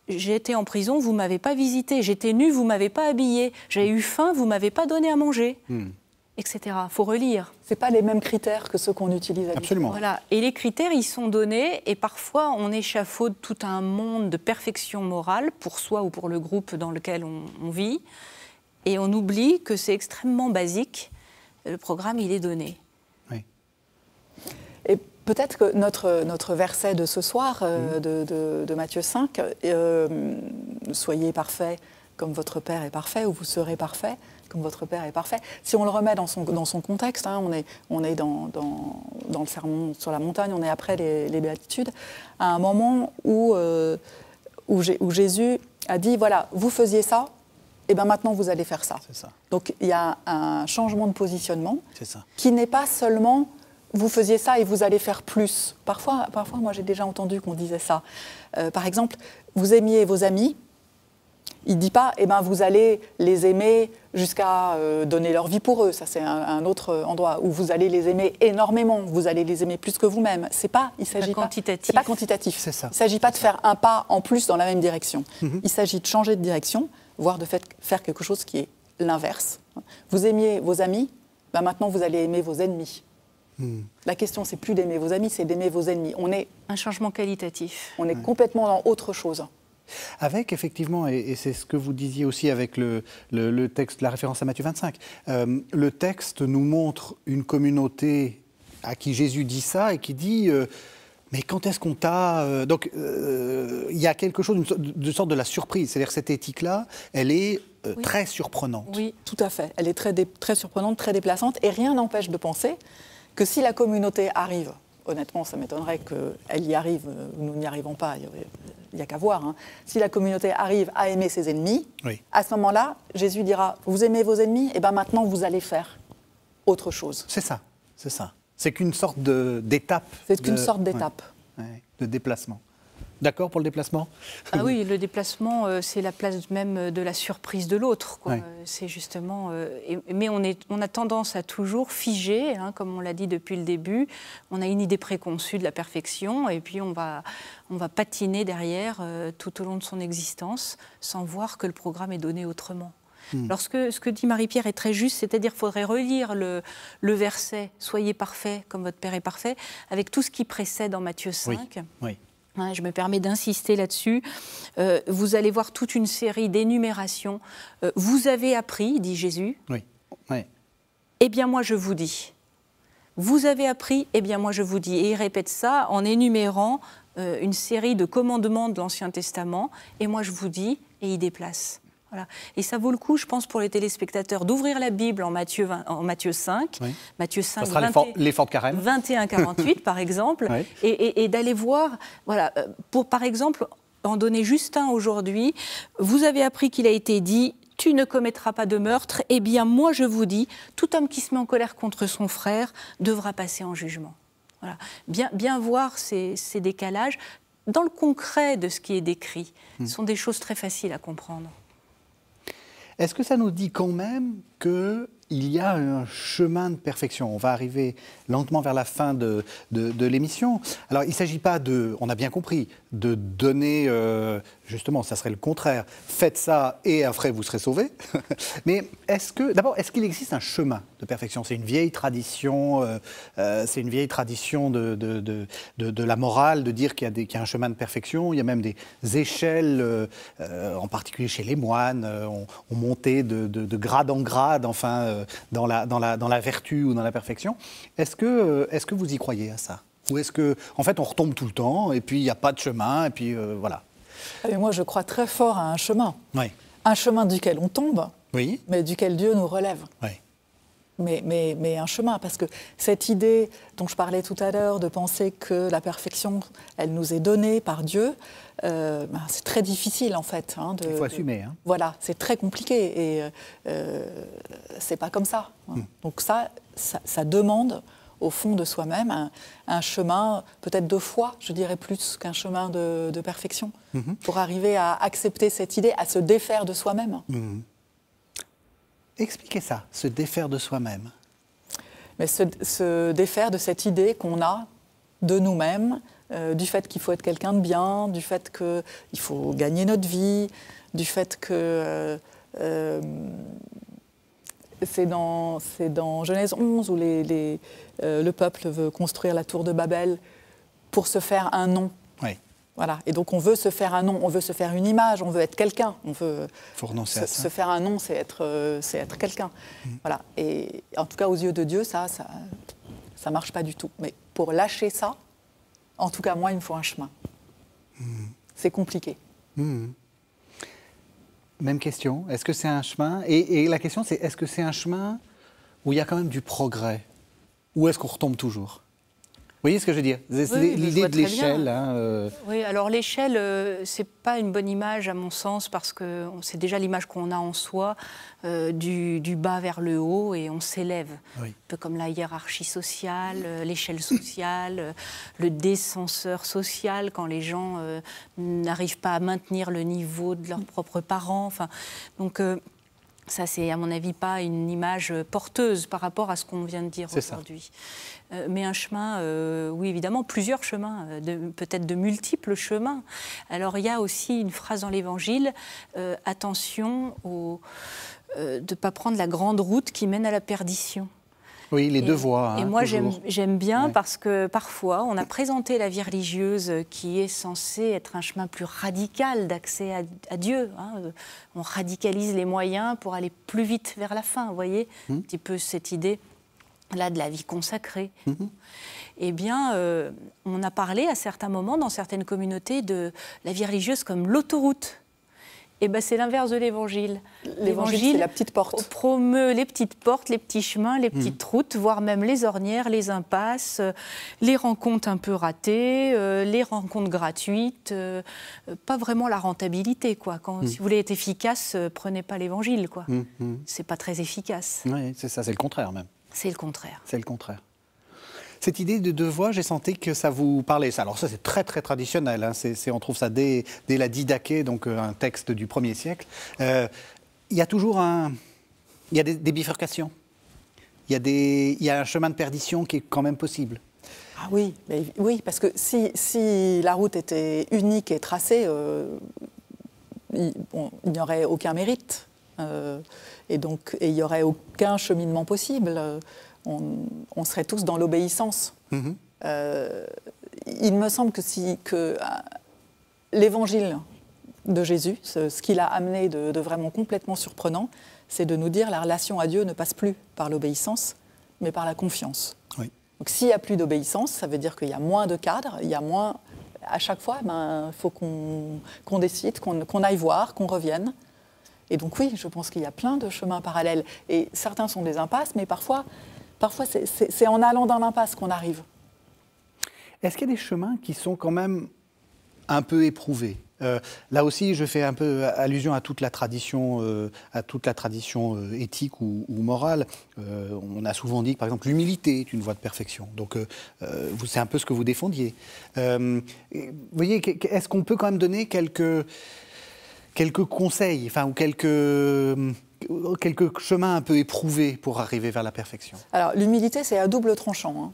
j'ai été en prison, vous m'avez pas visité. J'étais nu, vous m'avez pas habillé. J'ai eu faim, vous m'avez pas donné à manger. Hmm etc. Il faut relire. Ce pas les mêmes critères que ceux qu'on utilise actuellement. Absolument. Voilà. Et les critères, ils sont donnés et parfois on échafaude tout un monde de perfection morale pour soi ou pour le groupe dans lequel on, vit et on oublie que c'est extrêmement basique. Le programme, il est donné. Oui. Et peut-être que notre, notre verset de ce soir, euh, mmh. de, Matthieu 5, euh, Soyez parfaits comme votre Père est parfait ou vous serez parfaits », comme votre père est parfait. Si on le remet dans son, contexte, hein, on est, on est dans, le sermon sur la montagne, on est après les, béatitudes, à un moment où, euh, où, Jésus a dit, voilà, vous faisiez ça, et eh bien maintenant vous allez faire ça. ça. Donc il y a un changement de positionnement qui n'est pas seulement vous faisiez ça et vous allez faire plus. Parfois, parfois moi j'ai déjà entendu qu'on disait ça. Euh, par exemple, vous aimiez vos amis, il ne dit pas, eh ben, vous allez les aimer jusqu'à euh, donner leur vie pour eux, ça c'est un, autre endroit, où vous allez les aimer énormément, vous allez les aimer plus que vous-même. C'est pas, il s'agit pas, quantitatif. C'est ça. Il ne s'agit pas de faire un pas en plus dans la même direction. Mhm. Il s'agit de changer de direction, voire de faire quelque chose qui est l'inverse. Vous aimiez vos amis, ben maintenant vous allez aimer vos ennemis. Hmm. La question, c'est plus d'aimer vos amis, c'est d'aimer vos ennemis. On est un changement qualitatif. On est complètement dans autre chose. Avec effectivement, et, c'est ce que vous disiez aussi avec le, texte, la référence à Matthieu 25, euh, le texte nous montre une communauté à qui Jésus dit ça et qui dit... Euh, mais quand est-ce qu'on t'a... Euh, donc, il y a quelque chose de sorte de la surprise. C'est-à-dire cette éthique-là, elle est très surprenante. Oui, tout à fait. Elle est très, très surprenante, très déplaçante. Et rien n'empêche de penser que si la communauté arrive honnêtement, ça m'étonnerait qu'elle y arrive, euh, nous n'y arrivons pas, il n'y a qu'à voir. Hein. Si la communauté arrive à aimer ses ennemis, à ce moment-là, Jésus dira, vous aimez vos ennemis, et eh bien maintenant vous allez faire autre chose. C'est ça, c'est ça. C'est qu'une sorte d'étape. C'est qu'une sorte d'étape. de déplacement. D'accord pour le déplacement Ah oui, le déplacement, euh, c'est la place même euh, de la surprise de l'autre. Euh, c'est justement. mais on, est, on a tendance à toujours figer, hein, comme on l'a dit depuis le début. On a une idée préconçue de la perfection et puis on va, on va patiner derrière tout au long de son existence sans voir que le programme est donné autrement. Hmm. Lorsque ce que dit Marie-Pierre est très juste, c'est-à-dire qu'il faudrait relire le, le, verset Soyez parfait comme votre Père est parfait, avec tout ce qui précède en Matthieu 5. Oui. oui. Hein, je me permets d'insister là-dessus. Euh, vous allez voir toute une série d'énumérations. Euh, vous avez appris, dit Jésus. Oui. Eh bien, moi, je vous dis. Vous avez appris, eh bien, moi, je vous dis. Et il répète ça en énumérant euh, une série de commandements de l'Ancien Testament. Et moi, je vous dis, et il déplace. Et ça vaut le coup, je pense, pour les téléspectateurs d'ouvrir la Bible en Matthieu, en Matthieu 5, Matthieu 5, 21-48 par exemple, et, d'aller voir, voilà, euh, pour par exemple en donner juste un aujourd'hui, vous avez appris qu'il a été dit tu ne commettras pas de meurtre, eh bien moi je vous dis, tout homme qui se met en colère contre son frère devra passer en jugement. Voilà. Bien, voir ces, décalages dans le concret de ce qui est décrit. Hmm. Ce sont des choses très faciles à comprendre. Est-ce que ça nous dit quand même que y a un chemin de perfection. On va arriver lentement vers la fin de, l'émission. Alors, il ne s'agit pas de, on a bien compris, de donner, euh, justement, ça serait le contraire, faites ça et après vous serez sauvé. Mais est-ce que, d'abord, est-ce qu'il existe un chemin de perfection. C'est une vieille tradition, euh, euh, c'est une vieille tradition de, de, de, la morale, de dire qu'il y, y, a un chemin de perfection. Il y a même des échelles, euh, en particulier chez les moines, on, monté montait de, grade en grade, enfin, dans, la, dans, la, dans, la, vertu ou dans la perfection. Est-ce que, est que vous y croyez à ça Ou est-ce que, en fait, on retombe tout le temps, et puis il n'y a pas de chemin, et puis voilà et eh Moi, je crois très fort à un chemin. Oui. Un chemin duquel on tombe, oui. mais duquel Dieu nous relève. Oui mais, mais, mais, un chemin. Parce que cette idée dont je parlais tout à l'heure, de penser que la perfection, elle nous est donnée par Dieu, euh, ben, c'est très difficile en fait. Hein, de, Il faut assumer. Hein. Voilà, c'est très compliqué et euh, c'est pas comme ça. Hein. Hmm. Donc ça, ça, demande au fond de soi-même un, chemin peut-être de foi, je dirais plus qu'un chemin de, perfection, mhm. pour arriver à accepter cette idée, à se défaire de soi-même. Hmm. Expliquez ça, se défaire de soi-même. Mais se, défaire de cette idée qu'on a de nous-mêmes, euh, du fait qu'il faut être quelqu'un de bien, du fait qu'il faut gagner notre vie, du fait que... Euh, euh, c'est dans, Genèse 11 où le peuple veut construire la tour de Babel pour se faire un nom. Oui. Voilà. Et donc on veut se faire un nom, on veut se faire une image, on veut être quelqu'un, on veut se, faire un nom, c'est être, euh, être quelqu'un. Mm. Voilà. Et en tout cas aux yeux de Dieu, ça, ça, ça marche pas du tout. Mais pour lâcher ça, en tout cas moi, il me faut un chemin. Mm. C'est compliqué. Mm. Même question. Est-ce que c'est un chemin et, et la question c'est est-ce que c'est un chemin où il y a quand même du progrès, ou est-ce qu'on retombe toujours vous voyez ce que je veux dire l'idée de l'échelle. Hein, euh. Oui, alors l'échelle, ce euh, c'est pas une bonne image à mon sens parce que c'est déjà l'image qu'on a en soi euh, du, bas vers le haut et on s'élève. Un peu comme la hiérarchie sociale, l'échelle sociale, le descenseur social quand les gens n'arrivent pas à maintenir le niveau de leurs propres parents. Enfin, donc ça, c'est à mon avis pas une image porteuse par rapport à ce qu'on vient de dire aujourd'hui. Euh, mais un chemin, euh, oui, évidemment, plusieurs chemins, euh, peut-être de multiples chemins. Alors, il y a aussi une phrase dans l'Évangile attention de ne pas prendre la grande route qui mène à la perdition. Oui, les devoirs. deux voies. Hein, et moi, j'aime bien parce que parfois, on a présenté la vie religieuse qui est censée être un chemin plus radical d'accès à, Dieu. Hein. On radicalise les moyens pour aller plus vite vers la fin, vous voyez Un hum. petit peu cette idée là de la vie consacrée. Hum, hum. Eh bien, euh, on a parlé à certains moments dans certaines communautés de la vie religieuse comme l'autoroute. Eh ben, c'est l'inverse de l'évangile. L'évangile, c'est la petite porte. promeut les petites portes, les petits chemins, les petites hmm. routes, voire même les ornières, les impasses, euh, les rencontres un peu ratées, euh, les rencontres gratuites, euh, pas vraiment la rentabilité. Quoi. Quand, hmm. Si vous voulez être efficace, prenez pas l'évangile. quoi. Hmm, c'est pas très efficace. Oui, c'est ça, c'est le contraire même. C'est le contraire. C'est le contraire cette idée de deux voies, j'ai senti que ça vous parlait. Alors ça, c'est très très traditionnel. Hein. on trouve ça dès, la Didake, donc euh, un texte du 1er siècle. Euh, il y a toujours un... Il des, bifurcations. Il y, a un chemin de perdition qui est quand même possible. Ah oui, oui parce que si, la route était unique et tracée, euh, il n'y aurait aucun mérite. et donc, il n'y aurait aucun cheminement possible on, serait tous dans l'obéissance. Mhm. Euh, il me semble que, si, que euh, l'évangile de Jésus, ce, qu'il a amené de, vraiment complètement surprenant, c'est de nous dire la relation à Dieu ne passe plus par l'obéissance, mais par la confiance. Donc s'il n'y a plus d'obéissance, ça veut dire qu'il y a moins de cadres, il y a moins... À chaque fois, il ben, faut qu'on décide, qu'on aille voir, qu'on revienne. Et donc oui, je pense qu'il y a plein de chemins parallèles. Et certains sont des impasses, mais parfois, parfois c'est en allant dans l'impasse qu'on arrive. Est-ce qu'il y a des chemins qui sont quand même un peu éprouvés euh, là aussi, je fais un peu allusion à toute la tradition, euh, à toute la tradition euh, éthique ou, ou morale. on a souvent dit, par exemple, l'humilité est une voie de perfection. Donc, c'est un peu ce que vous défendiez. vous voyez, est-ce qu'on peut quand même donner quelques quelques conseils, enfin, ou quelques euh, quelques chemins un peu éprouvés pour arriver vers la perfection Alors l'humilité, c'est à double tranchant. Hein.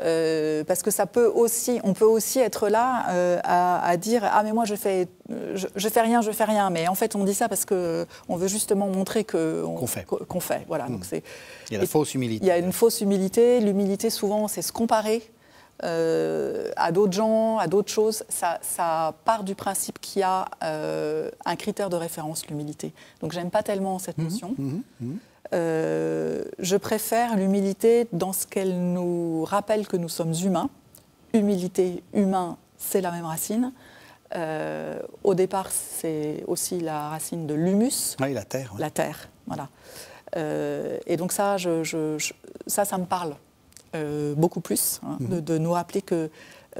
Euh, parce que ça peut aussi, on peut aussi être là euh, à, dire ah mais moi je fais je, fais rien, je fais rien. Mais en fait on dit ça parce que on veut justement montrer que qu'on fait. Voilà. Donc hmm. c'est. Il y a la fausse humilité. Il y a une fausse humilité. L'humilité souvent c'est se comparer. Euh, à d'autres gens, à d'autres choses, ça, ça, part du principe qu'il y a euh, un critère de référence, l'humilité. Donc j'aime pas tellement cette mhm, notion. Mhm, mhm. Euh, je préfère l'humilité dans ce qu'elle nous rappelle que nous sommes humains. Humilité, humain, c'est la même racine. au départ, c'est aussi la racine de l'humus. Oui, la terre. La terre, voilà. et donc ça, je, ça, ça me parle. Euh, beaucoup plus, hein, mm. de, nous rappeler que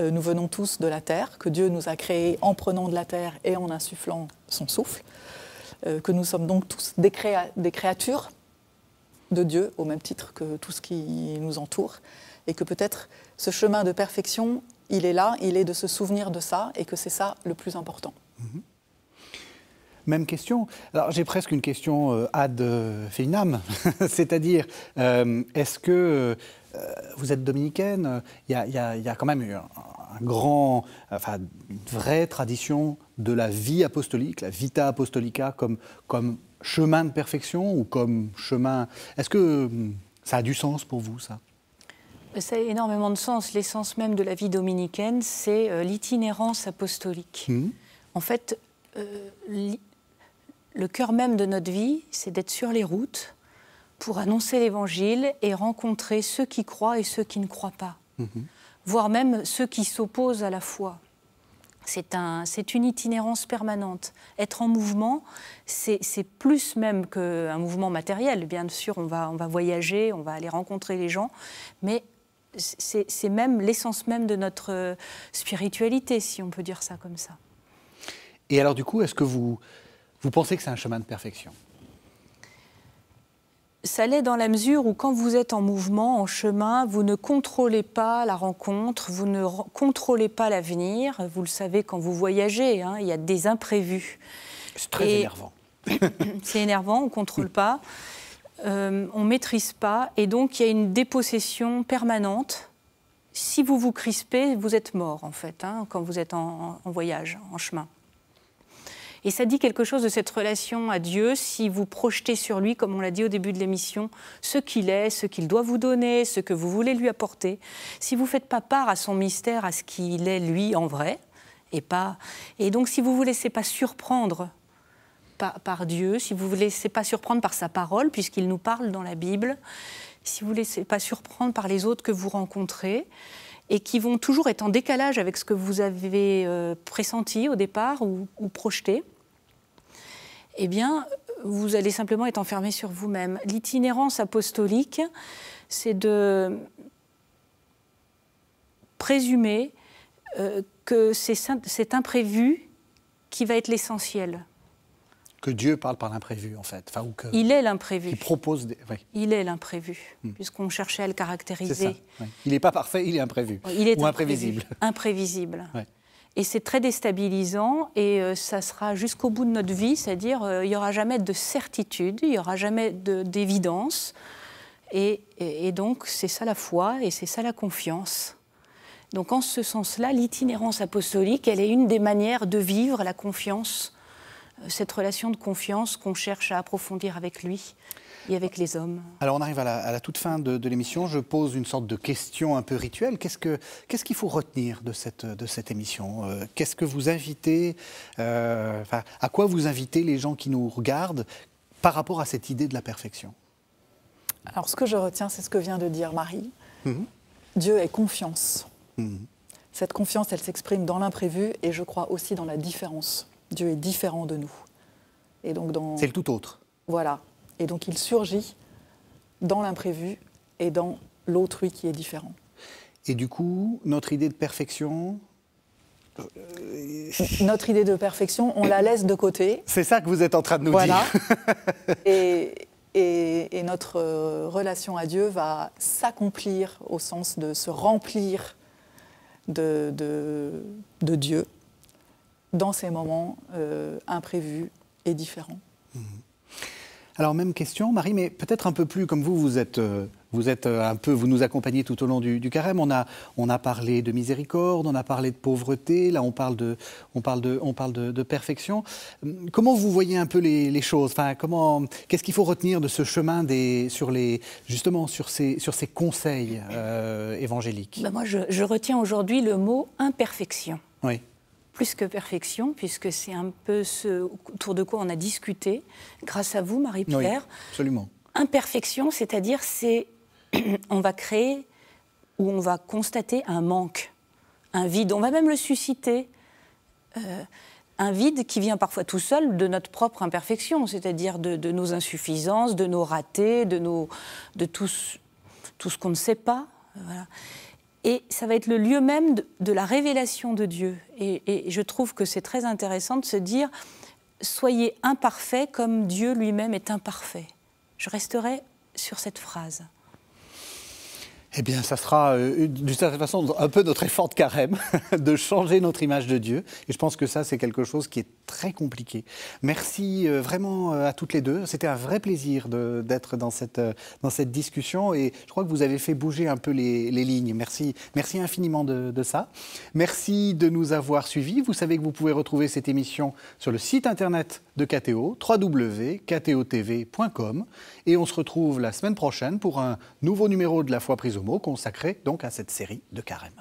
euh, nous venons tous de la terre, que Dieu nous a créés en prenant de la terre et en insufflant son souffle, euh, que nous sommes donc tous des, créatures de Dieu, au même titre que tout ce qui nous entoure, et que peut-être ce chemin de perfection, il est là, il est de se souvenir de ça, et que c'est ça le plus important. Mm-hmm. Même question. Alors j'ai presque une question à euh, ad euh, feinam, c'est-à-dire euh, est-ce que vous êtes dominicaine Il y, a quand même un, grand, enfin, une vraie tradition de la vie apostolique, la vita apostolica, comme, comme chemin de perfection ou comme chemin. Est-ce que hmm, ça a du sens pour vous, ça ça a énormément de sens. L'essence même de la vie dominicaine, c'est l'itinérance apostolique. Mmh. En fait, le cœur même de notre vie, c'est d'être sur les routes pour annoncer l'Évangile et rencontrer ceux qui croient et ceux qui ne croient pas, mhm. voire même ceux qui s'opposent à la foi. C'est un, une itinérance permanente. Être en mouvement, c'est plus même qu'un mouvement matériel. Bien sûr, on va, on va voyager, on va aller rencontrer les gens, mais c'est même l'essence même de notre spiritualité, si on peut dire ça comme ça. Et alors du coup, est-ce que vous, vous pensez que c'est un chemin de perfection ça l'est dans la mesure où quand vous êtes en mouvement, en chemin, vous ne contrôlez pas la rencontre, vous ne contrôlez pas l'avenir. Vous le savez quand vous voyagez, hein, il y a des imprévus. C'est très énervant. c'est énervant, on ne contrôle pas, euh, on ne maîtrise pas, et donc il y a une dépossession permanente. Si vous vous crispez, vous êtes mort en fait, hein, quand vous êtes en voyage, en chemin. Et ça dit quelque chose de cette relation à Dieu si vous projetez sur lui, comme on l'a dit au début de l'émission, ce qu'il est, ce qu'il doit vous donner, ce que vous voulez lui apporter. Si vous ne faites pas part à son mystère, à ce qu'il est lui en vrai, et pas. Et donc si vous ne vous laissez pas surprendre par, Dieu, si vous ne vous laissez pas surprendre par sa parole, puisqu'il nous parle dans la Bible, si vous ne vous laissez pas surprendre par les autres que vous rencontrez, et qui vont toujours être en décalage avec ce que vous avez euh, pressenti au départ ou projeté, eh bien, vous allez simplement être enfermé sur vous-même. L'itinérance apostolique, c'est de présumer euh, que c'est cet imprévu qui va être l'essentiel. Que Dieu parle par l'imprévu, en fait. Enfin, ou il est l'imprévu. Il propose des... Il est l'imprévu, hmm. puisqu'on cherchait à le caractériser. ça, Il n'est pas parfait, il est imprévu. ou imprévisible. Imprévisible. imprévisible. Et c'est très déstabilisant et euh, ça sera jusqu'au bout de notre vie, c'est-à-dire euh, il n'y aura jamais de certitude, il n'y aura jamais d'évidence. Et, et, donc c'est ça la foi et c'est ça la confiance. Donc en ce sens-là, l'itinérance apostolique, elle est une des manières de vivre la confiance cette relation de confiance qu'on cherche à approfondir avec lui et avec les hommes. Alors on arrive à la, toute fin de, l'émission. Je pose une sorte de question un peu rituelle. Qu'est-ce qu'il faut retenir de cette, émission euh, Qu'est-ce que vous invitez euh, À quoi vous invitez les gens qui nous regardent par rapport à cette idée de la perfection Alors ce que je retiens, c'est ce que vient de dire Marie. Mhm. Dieu est confiance. Mhm. Cette confiance, elle s'exprime dans l'imprévu et je crois aussi dans la différence. Dieu est différent de nous. Et donc C'est le tout autre. Voilà. Et donc il surgit dans l'imprévu et dans l'autrui qui est différent. Et du coup, notre idée de perfection, euh, notre idée de perfection, on la laisse de côté. C'est ça que vous êtes en train de nous voilà. dire. et, et, notre euh, relation à Dieu va s'accomplir au sens de se remplir de, de, de Dieu dans ces moments euh, imprévus et différents. Mmh. Alors même question, Marie, mais peut-être un peu plus, comme vous, vous êtes, euh, vous êtes euh, un peu, vous nous accompagnez tout au long du, carême. On a, on a parlé de miséricorde, on a parlé de pauvreté. Là, on parle de, on parle de, on parle de, perfection. Hum, comment vous voyez un peu les, choses Enfin, comment, qu'est-ce qu'il faut retenir de ce chemin des, sur les, justement, sur ces, sur ces conseils évangéliques ben, Moi, je, je retiens aujourd'hui le mot imperfection. Oui plus que perfection, puisque c'est un peu ce autour de quoi on a discuté, grâce à vous, Marie-Pierre. Oui, absolument. Imperfection, c'est-à-dire, c'est on va créer ou on va constater un manque, un vide. On va même le susciter. Euh, un vide qui vient parfois tout seul de notre propre imperfection, c'est-à-dire de, nos insuffisances, de nos ratés, de, nos, de tout, tout ce qu'on ne sait pas. Voilà. Et ça va être le lieu même de, la révélation de Dieu. Et, et je trouve que c'est très intéressant de se dire, soyez imparfaits comme Dieu lui-même est imparfait. Je resterai sur cette phrase. Eh bien, ça sera euh, d'une certaine façon un peu notre effort de carême, de changer notre image de Dieu. Et je pense que ça, c'est quelque chose qui est très compliqué. Merci euh, vraiment euh, à toutes les deux. C'était un vrai plaisir d'être dans cette, dans cette discussion. Et je crois que vous avez fait bouger un peu les, les lignes. Merci, merci infiniment de, de, ça. Merci de nous avoir suivis. Vous savez que vous pouvez retrouver cette émission sur le site internet de KTO, www.ktotv.com. Et on se retrouve la semaine prochaine pour un nouveau numéro de La Foi prise au mot consacré donc à cette série de carême.